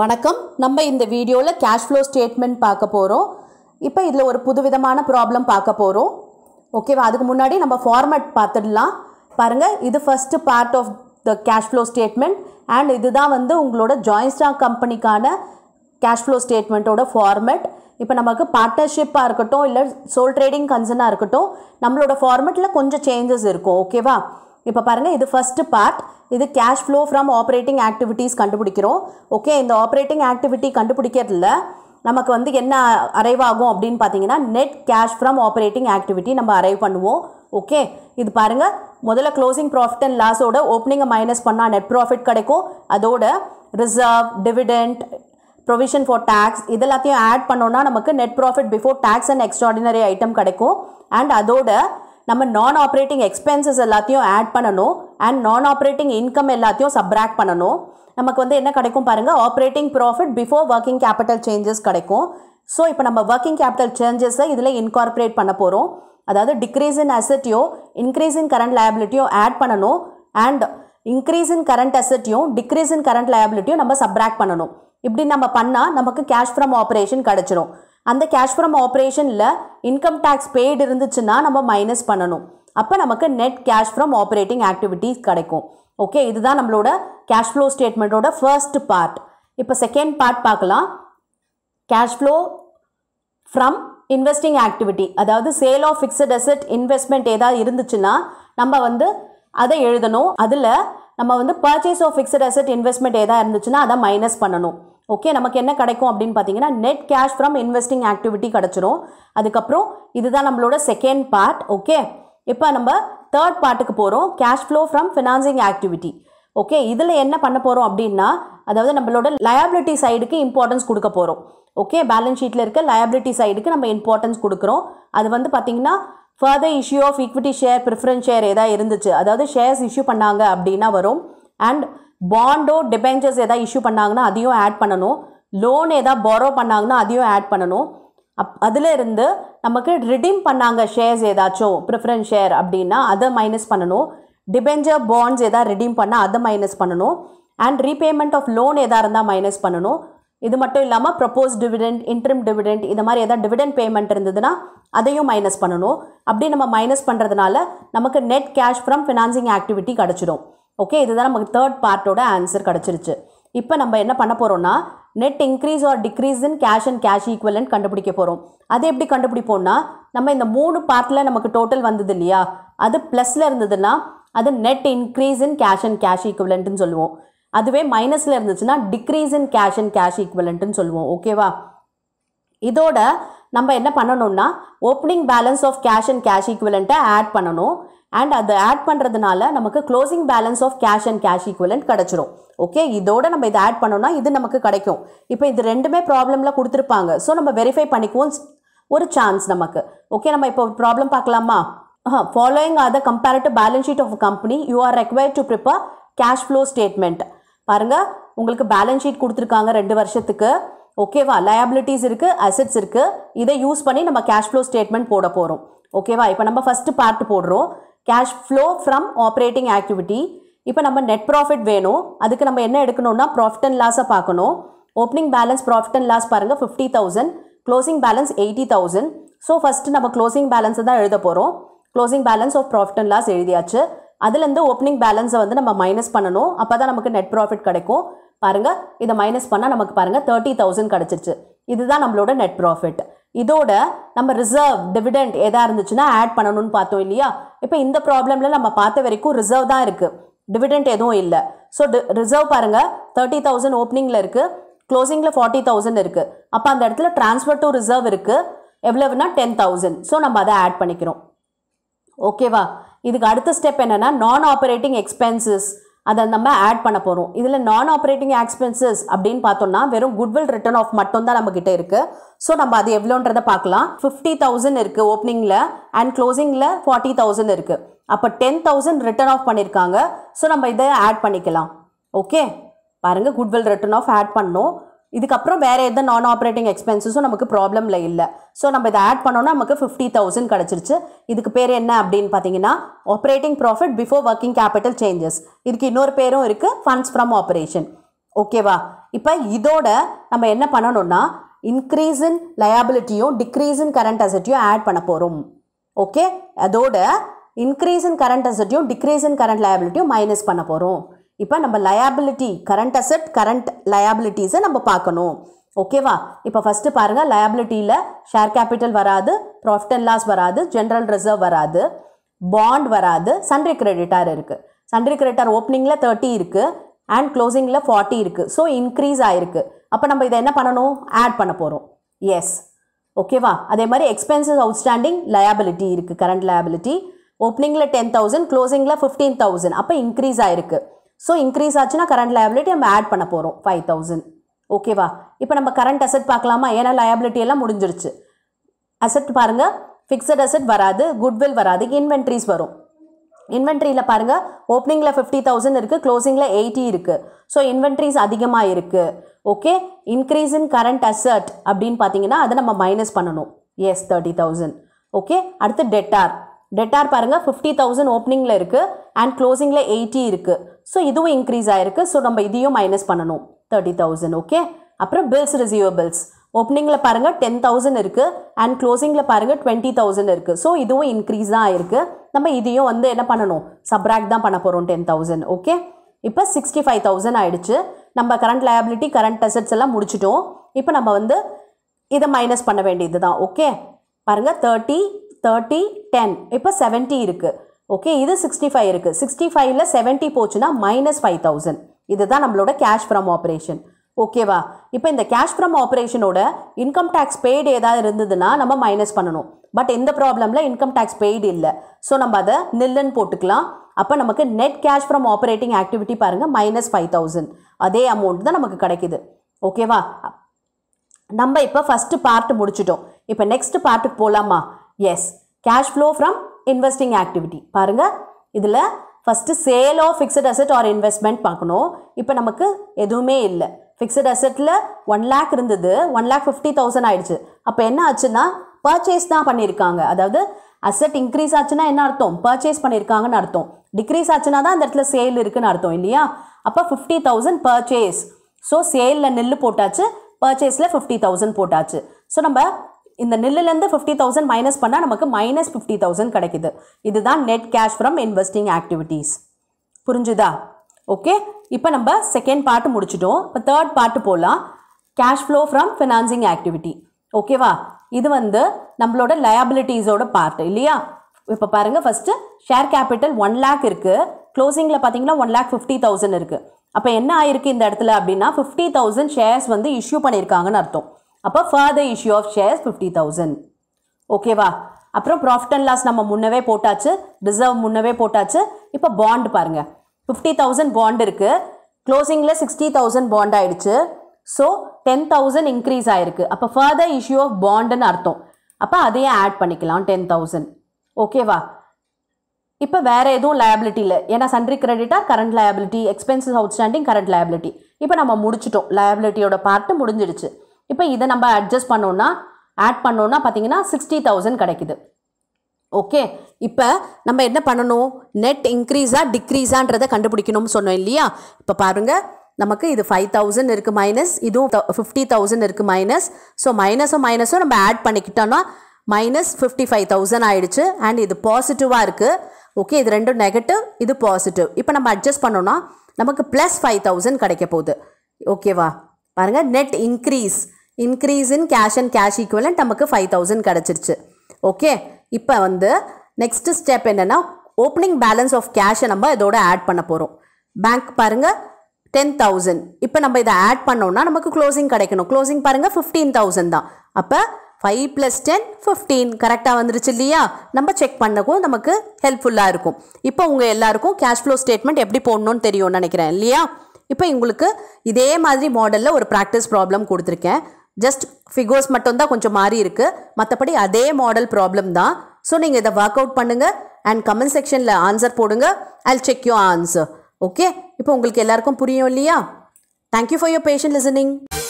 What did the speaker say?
வணக்கம் நம்ம இந்த வீடியோவில் கேஷ் ஃப்ளோ ஸ்டேட்மெண்ட் பார்க்க போகிறோம் இப்போ இதில் ஒரு புதுவிதமான ப்ராப்ளம் பார்க்க போகிறோம் ஓகேவா அதுக்கு முன்னாடி நம்ம ஃபார்மேட் பார்த்துடலாம் பாருங்கள் இது first part of the cash flow statement and இதுதான் வந்து உங்களோட ஜாயின் ஸ்டாக் கம்பெனிக்கான கேஷ் ஃப்ளோ ஸ்டேட்மெண்ட்டோட ஃபார்மேட் இப்போ நமக்கு பார்ட்னர்ஷிப்பாக இருக்கட்டும் இல்லை சோல் ட்ரேடிங் கன்சர்னாக இருக்கட்டும் நம்மளோட ஃபார்மேட்டில் கொஞ்சம் சேஞ்சஸ் இருக்கும் ஓகேவா இப்போ பாருங்கள் இது ஃபஸ்ட்டு பார்ட் இது cash flow from operating activities கண்டுபிடிக்கிறோம் ஓகே இந்த ஆப்ரேட்டிங் ஆக்டிவிட்டி கண்டுபிடிக்கிறதுல நமக்கு வந்து என்ன அரைவ் ஆகும் அப்படின்னு பார்த்தீங்கன்னா net cash from operating activity நம்ம அரைவ் பண்ணுவோம் ஓகே இது பாருங்கள் முதல்ல க்ளோசிங் ப்ராஃபிட் அண்ட் லாஸோட ஓப்பனிங்கை மைனஸ் பண்ணால் நெட் ப்ராஃபிட் கிடைக்கும் அதோட reserve dividend provision for tax இதெல்லாத்தையும் ஆட் பண்ணோன்னா நமக்கு net profit before tax and extraordinary item கிடைக்கும் அண்ட் அதோட நம்ம நான் ஆப்ரேட்டிங் எக்ஸ்பென்சஸ் எல்லாத்தையும் ஆட் பண்ணணும் அண்ட் நான் ஆப்ரேட்டிங் இன்கம் எல்லாத்தையும் சப்ராக்ட் பண்ணணும் நமக்கு வந்து என்ன கிடைக்கும் பாருங்கள் operating profit before working capital changes கிடைக்கும் ஸோ இப்போ நம்ம ஒர்க்கிங் கேபிட்டல் சேஞ்சஸை இதில் இன்கார்பரேட் பண்ண போகிறோம் அதாவது டிக்ரீஸ் இன் அசட்டியோ இன்க்ரீஸ் இன் கரண்ட் லயபிலிட்டியோ ஆட் பண்ணணும் அண்ட் இன்க்ரீஸ் இன் கரண்ட் அசட்டியும் டிக்ரீஸ் இன் கரண்ட் லயபிலிட்டியும் நம்ம சப்ராக்ட் பண்ணணும் இப்படி நம்ம பண்ணால் நமக்கு கேஷ் ஃப்ரம் ஆப்ரேஷன் கிடச்சிரும் அந்த கேஷ் ஃப்ரம் ஆப்ரேஷனில் இன்கம் டேக்ஸ் பேய்டு இருந்துச்சுன்னா நம்ம மைனஸ் பண்ணணும் அப்போ நமக்கு net cash from operating activities கிடைக்கும் ஓகே இதுதான் நம்மளோட கேஷ் ஃப்ளோ ஸ்டேட்மெண்ட்டோட ஃபர்ஸ்ட் பார்ட் இப்போ செகண்ட் பார்ட் பார்க்கலாம் cash flow from investing activity அதாவது sale of fixed asset investment ஏதாவது இருந்துச்சுன்னா நம்ம வந்து அதை எழுதணும் அதில் நம்ம வந்து purchase of fixed asset investment ஏதாவது இருந்துச்சுன்னா அதை மைனஸ் பண்ணணும் ஓகே நமக்கு என்ன கிடைக்கும் அப்படின்னு பார்த்தீங்கன்னா net cash from investing activity கிடச்சிரும் அதுக்கப்புறம் இதுதான் நம்மளோட செகண்ட் பார்ட் ஓகே இப்போ நம்ம தேர்ட் பார்ட்டுக்கு போகிறோம் cash flow from financing activity okay இதில் என்ன பண்ண போகிறோம் அப்படின்னா அதாவது நம்மளோட லயபிலிட்டி சைடுக்கு இம்பார்ட்டன்ஸ் கொடுக்க போகிறோம் ஓகே பேலன்ஸ் ஷீட்டில் இருக்க லயபிலிட்டி சைடுக்கு நம்ம இம்பார்ட்டன்ஸ் கொடுக்குறோம் அது வந்து பார்த்தீங்கன்னா further issue of equity share preference share ஏதாவது இருந்துச்சு அதாவது ஷேர்ஸ் இஷ்யூ பண்ணாங்க அப்படின்னா வரும் அண்ட் பாண்டோ டிபெஞ்சர்ஸ் எதாவது இஷ்யூ பண்ணாங்கன்னா அதையும் ஆட் பண்ணணும் லோன் எதாவது பாரோ பண்ணாங்கன்னா அதையும் ஆட் பண்ணணும் அப் அதில் இருந்து நமக்கு ரிடீம் பண்ணாங்க ஷேர்ஸ் ஏதாச்சும் ப்ரிஃபரன்ஸ் ஷேர் அப்படின்னா அதை மைனஸ் பண்ணணும் டிபெஞ்சர் பாண்ட்ஸ் எதாவது ரிடீம் பண்ணால் அதை மைனஸ் பண்ணணும் அண்ட் ரீபேமெண்ட் ஆஃப் லோன் எதாக இருந்தால் மைனஸ் பண்ணணும் இது மட்டும் இல்லாமல் ப்ரப்போஸ் டிவிடெண்ட் இன்ட்ரிம் டிவிடெண்ட் இந்த மாதிரி எதாவது டிவிடெண்ட் பேமெண்ட் இருந்ததுன்னா அதையும் மைனஸ் பண்ணணும் அப்படி நம்ம மைனஸ் பண்ணுறதுனால நமக்கு net cash from financing activity கிடச்சிடும் ஓகே இதுதான் நமக்கு தேர்ட் பார்ட்டோட ஆன்சர் கிடச்சிருச்சு இப்போ நம்ம என்ன பண்ண போகிறோம்னா net increase or decrease in cash and cash equivalent கண்டுபிடிக்க போகிறோம் அது எப்படி கண்டுபிடிப்போம்னா நம்ம இந்த மூணு பார்ட்டில் நமக்கு டோட்டல் வந்தது இல்லையா அது ப்ளஸில் இருந்ததுன்னா அது net increase in cash and cash ஈக்குவலன்ட்னு சொல்லுவோம் அதுவே மைனஸில் இருந்துச்சுன்னா decrease in cash and cash ஈக்குவலன்ட்னு சொல்லுவோம் ஓகேவா இதோட நம்ம என்ன பண்ணணும்னா opening balance of cash and cash ஈக்குவலண்ட்டை ஆட் பண்ணணும் அண்ட் அதை ஆட் பண்ணுறதுனால நமக்கு closing balance of cash and cash equivalent கிடச்சிரும் ஓகே இதோட நம்ம இதை ஆட் பண்ணோம்னா இது நமக்கு கிடைக்கும் இப்போ இது ரெண்டுமே ப்ராப்ளமில் கொடுத்துருப்பாங்க ஸோ நம்ம வெரிஃபை பண்ணிக்குவோம் ஒரு சான்ஸ் நமக்கு ஓகே நம்ம இப்போ ப்ராப்ளம் பார்க்கலாமா following are the comparative balance sheet of company you are require to prepare cash flow statement பாருங்கள் உங்களுக்கு பேலன்ஸ் ஷீட் கொடுத்துருக்காங்க ரெண்டு வருஷத்துக்கு ஓகேவா லயபிலிட்டிஸ் இருக்குது அசட்ஸ் இருக்குது இதை யூஸ் பண்ணி நம்ம கேஷ் ஃப்ளோ ஸ்டேட்மெண்ட் போட போகிறோம் ஓகேவா இப்போ நம்ம ஃபஸ்ட்டு பார்ட் போடுறோம் cash flow from operating activity இப்போ நம்ம நெட் ப்ராஃபிட் வேணும் அதுக்கு நம்ம என்ன எடுக்கணும்னா ப்ராஃபிட் அண்ட் லாஸை பார்க்கணும் opening balance profit and loss பாருங்கள் fifty thousand closing balance eighty thousand so first நம்ம க்ளோசிங் பேலன்ஸை தான் எழுத போகிறோம் closing balance of profit and loss எழுதியாச்சு அதுலேருந்து ஓப்பனிங் பேலன்ஸை வந்து நம்ம மைனஸ் பண்ணணும் அப்போ தான் நமக்கு நெட் ப்ராஃபிட் கிடைக்கும் பாருங்கள் இதை மைனஸ் பண்ணால் நமக்கு பாருங்கள் தேர்ட்டி தௌசண்ட் கிடச்சிருச்சு இதுதான் நம்மளோட நெட் ப்ராஃபிட் இதோட நம்ம ரிசர்வ் டிவிடெண்ட் எதாக இருந்துச்சுன்னா ஆட் பண்ணணும்னு பார்த்தோம் இல்லையா இப்போ இந்த ப்ராப்ளமில் நம்ம பார்த்த வரைக்கும் ரிசர்வ் தான் இருக்குது டிவிடெண்ட் எதுவும் இல்லை ஸோ ரிசர்வ் பாருங்கள் தேர்ட்டி தௌசண்ட் ஓப்பனிங்கில் இருக்குது க்ளோசிங்கில் ஃபார்ட்டி தௌசண்ட் இருக்குது அப்போ அந்த இடத்துல ட்ரான்ஸ்ஃபர் டு ரிசர்வ் இருக்குது எவ்வளவுனா டென் தௌசண்ட் ஸோ நம்ம அதை ஆட் பண்ணிக்கிறோம் ஓகேவா இதுக்கு அடுத்த ஸ்டெப் என்னென்னா நான் ஆப்ரேட்டிங் எக்ஸ்பென்சஸ் அதை நம்ம ஆட் பண்ண போகிறோம் இதில் நான் ஆப்ரேட்டிங் எக்ஸ்பென்சஸ் அப்படின்னு பார்த்தோம்னா வெறும் குட்வில் ரிட்டர்ன் ஆஃப் மட்டும் தான் நம்மக்கிட்ட இருக்குது ஸோ நம்ம அது எவ்வளோன்றதை பார்க்கலாம் ஃபிஃப்டி தௌசண்ட் இருக்குது ஓப்பனிங்கில் அண்ட் க்ளோசிங்கில் ஃபார்ட்டி தௌசண்ட் இருக்குது அப்போ டென் தௌசண்ட் ரிட்டர்ன் ஆஃப் பண்ணியிருக்காங்க ஸோ நம்ம இதை ஆட் பண்ணிக்கலாம் ஓகே பாருங்கள் குட்வில் ரிட்டர்ன் ஆஃப் ஆட் பண்ணோம் இதுக்கப்புறம் வேறு எந்த நான் ஆப்ரேட்டிங் எக்ஸ்பென்சஸும் நமக்கு ப்ராப்ளமில் இல்லை ஸோ நம்ம இதை ஆட் பண்ணோம்னா நமக்கு ஃபிஃப்டி தௌசண்ட் கிடச்சிருச்சு இதுக்கு பேர் என்ன அப்படின்னு பார்த்தீங்கன்னா operating profit before working capital changes இதுக்கு இன்னொரு பேரும் இருக்குது ஃபண்ட்ஸ் ஃப்ரம் ஆப்ரேஷன் ஓகேவா இப்போ இதோட நம்ம என்ன பண்ணணும்னா இன்க்ரீஸ் இன் லயபிலிட்டியும் டிக்ரீஸ் இன் கரண்ட் அசட்டியும் ஆட் பண்ண போகிறோம் ஓகே அதோட இன்க்ரீஸ் இன் கரண்ட் அசட்டியும் டிக்ரீஸ் இன் கரண்ட் லயபிலிட்டியும் மைனஸ் பண்ண போகிறோம் இப்போ நம்ம லயபிலிட்டி கரண்ட் அசட் கரண்ட் லயாபிலிட்டிஸை நம்ம பார்க்கணும் ஓகேவா இப்போ ஃபஸ்ட்டு பாருங்கள் லயபிலிட்டியில் ஷேர் கேபிட்டல் வராது ப்ராஃபிட் அண்ட் லாஸ் வராது ஜென்ரல் ரிசர்வ் வராது பாண்ட் வராது சண்டரி கிரெடிட்டார் இருக்குது சன்ரி கிரெடிட்டார் ஓப்பனிங்கில் தேர்ட்டி இருக்குது அண்ட் க்ளோசிங்கில் ஃபார்ட்டி இருக்குது ஸோ இன்க்ரீஸ் ஆகிருக்கு அப்போ நம்ம இதை என்ன பண்ணணும் ஆட் பண்ண போகிறோம் எஸ் ஓகேவா அதே மாதிரி எக்ஸ்பென்சஸ் அவுட்ஸ்டாண்டிங் லயபிலிட்டி இருக்குது கரண்ட் லயபிலிட்டி ஓப்பனிங்கில் டென் தௌசண்ட் க்ளோசிங்கில் ஃபிஃப்டீன் தௌசண்ட் அப்போ இன்க்ரீஸ் ஆகிருக்கு ஸோ இன்க்ரீஸ் ஆச்சுன்னா கரண்ட் லயபிலிட்டி நம்ம ஆட் பண்ண போகிறோம் ஃபைவ் தௌசண்ட் ஓகேவா இப்போ நம்ம கரண்ட் அசெட் பார்க்கலாமா ஏன்னா லயபிலிட்டி எல்லாம் முடிஞ்சிருச்சு அசெட் பாருங்கள் ஃபிக்ஸட் அசெட் வராது குட்வில் வராது இன்வென்ட்ரிஸ் வரும் இன்வென்ட்ரியில் பாருங்கள் ஓப்பனிங்கில் ஃபிஃப்டி தௌசண்ட் இருக்குது க்ளோசிங்கில் எயிட்டி இருக்குது ஸோ இன்வென்ட்ரிஸ் அதிகமாக இருக்குது okay increase in current asset அப்படின்னு பார்த்தீங்கன்னா அதை நம்ம மைனஸ் பண்ணணும் எஸ் தேர்ட்டி தௌசண்ட் ஓகே அடுத்து டெட்டார் டெட்டார் பாருங்கள் ஃபிஃப்டி தௌசண்ட் ஓப்பனிங்கில் இருக்குது அண்ட் க்ளோசிங்கில் எயிட்டி இருக்குது ஸோ இதுவும் இன்க்ரீஸ் ஆகிருக்கு ஸோ நம்ம இதையும் மைனஸ் பண்ணணும் தேர்ட்டி தௌசண்ட் ஓகே அப்புறம் பில்ஸ் ரிசீவபிள்ஸ் ஓப்பனிங்கில் பாருங்கள் டென் தௌசண்ட் இருக்குது அண்ட் க்ளோசிங்கில் பாருங்கள் டுவெண்ட்டி தௌசண்ட் இருக்குது ஸோ இதுவும் இன்க்ரீஸ் தான் ஆயிருக்கு நம்ம இதையும் வந்து என்ன பண்ணணும் சப்ராக்ட் தான் பண்ண போகிறோம் டென் தௌசண்ட் ஓகே இப்போ சிக்ஸ்டி ஃபைவ் தௌசண்ட் ஆயிடுச்சு நம்ம கரண்ட் லயபிலிட்டி கரண்ட் அசட்ஸ் எல்லாம் முடிச்சிட்டோம் இப்போ நம்ம வந்து இதை மைனஸ் பண்ண வேண்டியது தான் ஓகே பாருங்கள் தேர்ட்டி தேர்ட்டி டென் இப்போ செவன்ட்டி இருக்குது ஓகே இது சிக்ஸ்டி ஃபைவ் இருக்குது சிக்ஸ்டி ஃபைவ்ல செவன்ட்டி போச்சுன்னா மைனஸ் ஃபைவ் தௌசண்ட் இதுதான் நம்மளோட கேஷ் ஃப்ரம் ஆப்ரேஷன் ஓகேவா இப்போ இந்த கேஷ் ஃப்ரம் ஆப்ரேஷனோட இன்கம் டேக்ஸ் பெய்டு ஏதாவது இருந்ததுன்னா நம்ம மைனஸ் பண்ணணும் பட் இந்த ப்ராப்ளமில் இன்கம் டேக்ஸ் பெய்டு இல்லை ஸோ நம்ம அதை நில்லுன்னு போட்டுக்கலாம் அப்போ நமக்கு net cash from operating activity பாருங்கள் மைனஸ் ஃபைவ் தௌசண்ட் அதே அமௌண்ட் தான் நமக்கு கிடைக்கிது ஓகேவா நம்ம இப்போ ஃபஸ்ட்டு பார்ட் முடிச்சிட்டோம் இப்போ நெக்ஸ்ட் பார்ட்டுக்கு போகலாமா yes cash flow from investing activity பாருங்க இதில் first sale of fixed asset or investment பார்க்கணும் இப்போ நமக்கு எதுவுமே இல்லை ஃபிக்ஸட் அசெட்டில் ஒன் லேக் இருந்தது ஒன் லேக் ஃபிஃப்டி தௌசண்ட் ஆயிடுச்சு அப்போ என்ன ஆச்சுன்னா பர்ச்சேஸ் தான் பண்ணியிருக்காங்க அதாவது அசெட் இன்க்ரீஸ் ஆச்சுன்னா என்ன அர்த்தம் பர்ச்சேஸ் பண்ணியிருக்காங்கன்னு அர்த்தம் டிக்ரீஸ் ஆச்சுன்னா தான் அந்த இடத்துல சேல் இருக்குன்னு அர்த்தம் இல்லையா அப்போ ஃபிஃப்டி தௌசண்ட் பர்ச்சேஸ் ஸோ சேலில் நெல் போட்டாச்சு பர்ச்சேஸில் ஃபிஃப்டி தௌசண்ட் போட்டாச்சு ஸோ நம்ம இந்த நெல்லுலேருந்து ஃபிஃப்டி தௌசண்ட் மைனஸ் பண்ணால் நமக்கு மைனஸ் ஃபிஃப்டி தௌசண்ட் கிடைக்குது இதுதான் net cash from investing activities புரிஞ்சுதா ஓகே இப்போ நம்ம செகண்ட் பார்ட் முடிச்சிட்டோம் இப்போ தேர்ட் பார்ட் போகலாம் cash flow from financing activity ஓகேவா இது வந்து நம்மளோட லயபிலிட்டிஸோட பார்ட் இல்லையா இப்போ பாருங்கள் first share capital one lakh இருக்குது க்ளோசிங்கில் பார்த்தீங்கன்னா ஒன் லேக் ஃபிஃப்டி தௌசண்ட் இருக்குது அப்போ என்ன ஆயிருக்கு இந்த இடத்துல அப்படின்னா ஃபிஃப்டி தௌசண்ட் ஷேர்ஸ் வந்து இஷ்யூ பண்ணியிருக்காங்கன்னு அர்த்தம் அப்போ further issue of shares fifty thousand ஓகேவா அப்புறம் ப்ராஃபிட் அண்ட் லாஸ் நம்ம முன்னவே போட்டாச்சு ரிசர்வ் முன்னவே போட்டாச்சு இப்போ பாண்ட் பாருங்கள் ஃபிஃப்டி தௌசண்ட் பாண்ட் இருக்குது க்ளோசிங்கில் சிக்ஸ்டி தௌசண்ட் பாண்ட் ஆயிடுச்சு ஸோ டென் தௌசண்ட் இன்க்ரீஸ் ஆயிருக்கு அப்போ ஃபர்தர் இஷ்யூ ஆஃப் பாண்டுன்னு அர்த்தம் அப்போ அதையே ஆட் பண்ணிக்கலாம் டென் தௌசண்ட் ஓகேவா இப்போ வேறு எதுவும் லயபிலிட்டி இல்லை ஏன்னா சண்ட்ரி கிரெடிட்டாக current liability expenses standing current liability இப்போ நம்ம முடிச்சிட்டோம் லயபிலிட்டியோட பார்ட்டு முடிஞ்சிடுச்சு இப்போ இதை நம்ம அட்ஜஸ்ட் பண்ணோன்னா ஆட் பண்ணோன்னா பார்த்தீங்கன்னா சிக்ஸ்டி தௌசண்ட் கிடைக்குது ஓகே இப்போ நம்ம என்ன பண்ணணும் நெட் இன்க்ரீஸாக டிக்ரீஸான்றதை கண்டுபிடிக்கணும்னு சொன்னோம் இல்லையா இப்போ பாருங்கள் நமக்கு இது ஃபைவ் தௌசண்ட் இருக்குது மைனஸ் இதுவும் ஃபிஃப்டி தௌசண்ட் இருக்குது மைனஸ் ஸோ மைனஸும் மைனஸும் நம்ம ஆட் பண்ணிக்கிட்டோன்னா மைனஸ் ஃபிஃப்டி ஃபைவ் தௌசண்ட் ஆகிடுச்சு அண்ட் இது பாசிட்டிவாக இருக்குது ஓகே இது ரெண்டும் நெகட்டிவ் இது பாசிட்டிவ் இப்போ நம்ம அட்ஜஸ்ட் பண்ணோன்னா நமக்கு ப்ளஸ் ஃபைவ் தௌசண்ட் கிடைக்க போகுது ஓகேவா பாருங்கள் net increase increase in cash and cash equivalent நமக்கு ஃபைவ் தௌசண்ட் கிடச்சிருச்சு ஓகே இப்போ வந்து next ஸ்டெப் என்னென்னா ஓப்பனிங் பேலன்ஸ் ஆஃப் cash நம்ம இதோட ஆட் பண்ண போகிறோம் பேங்க் பாருங்கள் டென் தௌசண்ட் இப்போ நம்ம இதை ஆட் பண்ணோம்னா நமக்கு closing கிடைக்கணும் closing பாருங்கள் ஃபிஃப்டீன் தௌசண்ட் தான் அப்போ ஃபைவ் ப்ளஸ் டென் ஃபிஃப்டீன் கரெக்டாக வந்துருச்சு இல்லையா நம்ம செக் பண்ணக்கும் நமக்கு ஹெல்ப்ஃபுல்லாக இருக்கும் இப்போ உங்கள் எல்லாருக்கும் கேஷ் ஃப்ளோ ஸ்டேட்மெண்ட் எப்படி போடணும்னு தெரியும்னு நினைக்கிறேன் இல்லையா இப்போ உங்களுக்கு இதே மாதிரி மாடலில் ஒரு ப்ராக்டிஸ் ப்ராப்ளம் கொடுத்துருக்கேன் ஜஸ்ட் ஃபிகர்ஸ் மட்டும்தான் கொஞ்சம் மாறி இருக்குது மற்றபடி அதே மாடல் ப்ராப்ளம் தான் ஸோ நீங்கள் இதை ஒர்க் அவுட் பண்ணுங்கள் அண்ட் கமெண்ட் செக்ஷனில் ஆன்சர் போடுங்க I check you answer okay இப்போ உங்களுக்கு எல்லாருக்கும் புரியும் இல்லையா thank you for your patient listening